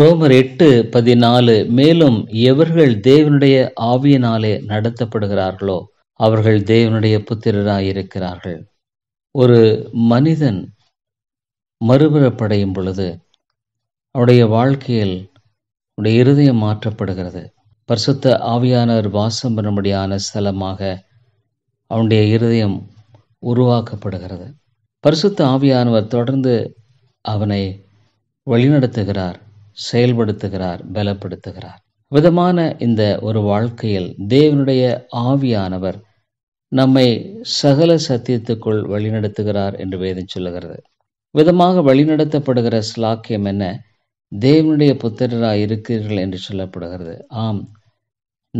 ரோமர் எட்டு பதினாலு மேலும் எவர்கள் தேவனுடைய ஆவியினாலே நடத்தப்படுகிறார்களோ அவர்கள் தேவனுடைய புத்திரராயிருக்கிறார்கள் இருக்கிறார்கள் ஒரு மனிதன் மறுபிறப்படையும் பொழுது அவருடைய வாழ்க்கையில் அவருடைய இருதயம் மாற்றப்படுகிறது பரிசுத்த ஆவியானவர் வாசம் பண்ணும்படியான ஸ்தலமாக அவனுடைய இருதயம் உருவாக்கப்படுகிறது பரிசுத்த ஆவியானவர் தொடர்ந்து அவனை வழிநடத்துகிறார் செயல்படுத்துகிறார் பலப்படுத்துகிறார் விதமான இந்த ஒரு வாழ்க்கையில் தேவனுடைய ஆவியானவர் நம்மை சகல சத்தியத்துக்குள் வழிநடத்துகிறார் என்று வேதம் சொல்லுகிறது விதமாக வழிநடத்தப்படுகிற சிலாக்கியம் என்ன தேவனுடைய புத்திரராக இருக்கிறீர்கள் என்று சொல்லப்படுகிறது ஆம்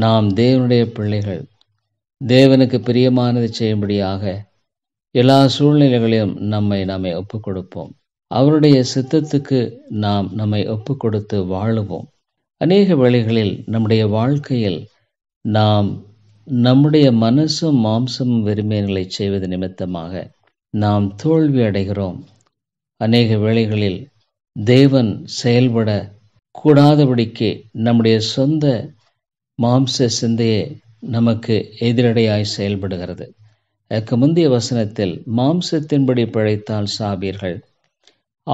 நாம் தேவனுடைய பிள்ளைகள் தேவனுக்கு பிரியமானது செய்யும்படியாக எல்லா சூழ்நிலைகளையும் நம்மை நாமே ஒப்புக் கொடுப்போம் அவருடைய சித்தத்துக்கு நாம் நம்மை ஒப்பு கொடுத்து வாழுவோம் அநேக வேளைகளில் நம்முடைய வாழ்க்கையில் நாம் நம்முடைய மனசும் மாம்சமும் விரும்பியங்களை செய்வது நிமித்தமாக நாம் தோல்வி அடைகிறோம் அநேக வேளைகளில் தேவன் செயல்பட கூடாதபடிக்கு நம்முடைய சொந்த மாம்ச சிந்தையே நமக்கு எதிரடையாய் செயல்படுகிறது அதுக்கு முந்தைய வசனத்தில் மாம்சத்தின்படி பிழைத்தால் சாபீர்கள்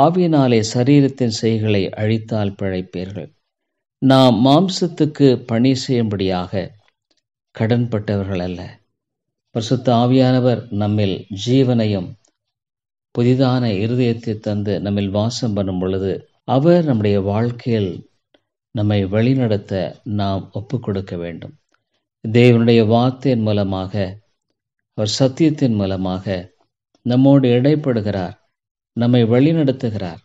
ஆவியினாலே சரீரத்தின் செய்களை அழித்தால் பிழைப்பீர்கள் நாம் மாம்சத்துக்கு பணி செய்யும்படியாக கடன்பட்டவர்கள் அல்ல பிரசுத்த ஆவியானவர் நம்மில் ஜீவனையும் புதிதான இருதயத்தை தந்து நம்மில் வாசம் பண்ணும் பொழுது அவர் நம்முடைய வாழ்க்கையில் நம்மை வழிநடத்த நாம் ஒப்பு கொடுக்க வேண்டும் தேவனுடைய வார்த்தையின் மூலமாக அவர் சத்தியத்தின் மூலமாக நம்மோடு இடைப்படுகிறார் நம்மை வழிநடத்துகிறார்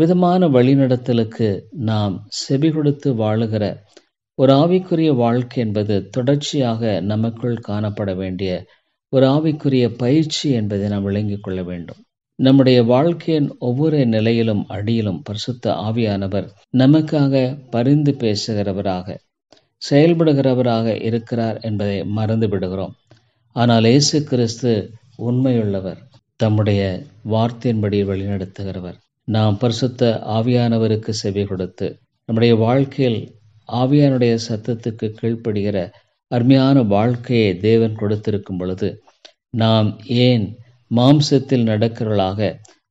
விதமான வழிநடத்தலுக்கு நாம் செவி கொடுத்து வாழுகிற ஒரு ஆவிக்குரிய வாழ்க்கை என்பது தொடர்ச்சியாக நமக்குள் காணப்பட வேண்டிய ஒரு ஆவிக்குரிய பயிற்சி என்பதை நாம் விளங்கிக் கொள்ள வேண்டும் நம்முடைய வாழ்க்கையின் ஒவ்வொரு நிலையிலும் அடியிலும் பரிசுத்த ஆவியானவர் நமக்காக பரிந்து பேசுகிறவராக செயல்படுகிறவராக இருக்கிறார் என்பதை மறந்து விடுகிறோம் ஆனால் இயேசு கிறிஸ்து உண்மையுள்ளவர் தம்முடைய வார்த்தையின்படி வழிநடத்துகிறவர் நாம் பரிசுத்த ஆவியானவருக்கு செவி கொடுத்து நம்முடைய வாழ்க்கையில் ஆவியானுடைய சத்தத்துக்கு கீழ்ப்படுகிற அருமையான வாழ்க்கையை தேவன் கொடுத்திருக்கும் பொழுது நாம் ஏன் மாம்சத்தில் நடக்கிறவர்களாக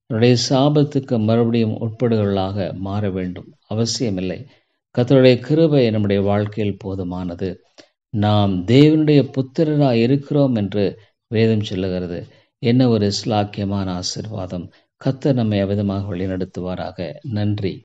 நம்முடைய சாபத்துக்கு மறுபடியும் உட்படுகிறவர்களாக மாற வேண்டும் அவசியமில்லை கத்தருடைய கிருபை நம்முடைய வாழ்க்கையில் போதுமானது நாம் தேவனுடைய புத்திரராக இருக்கிறோம் என்று வேதம் சொல்லுகிறது என்ன ஒரு ஸ்லாக்கியமான ஆசிர்வாதம் கத்தர் நம்மை அவிதமாக வழிநடத்துவாராக நன்றி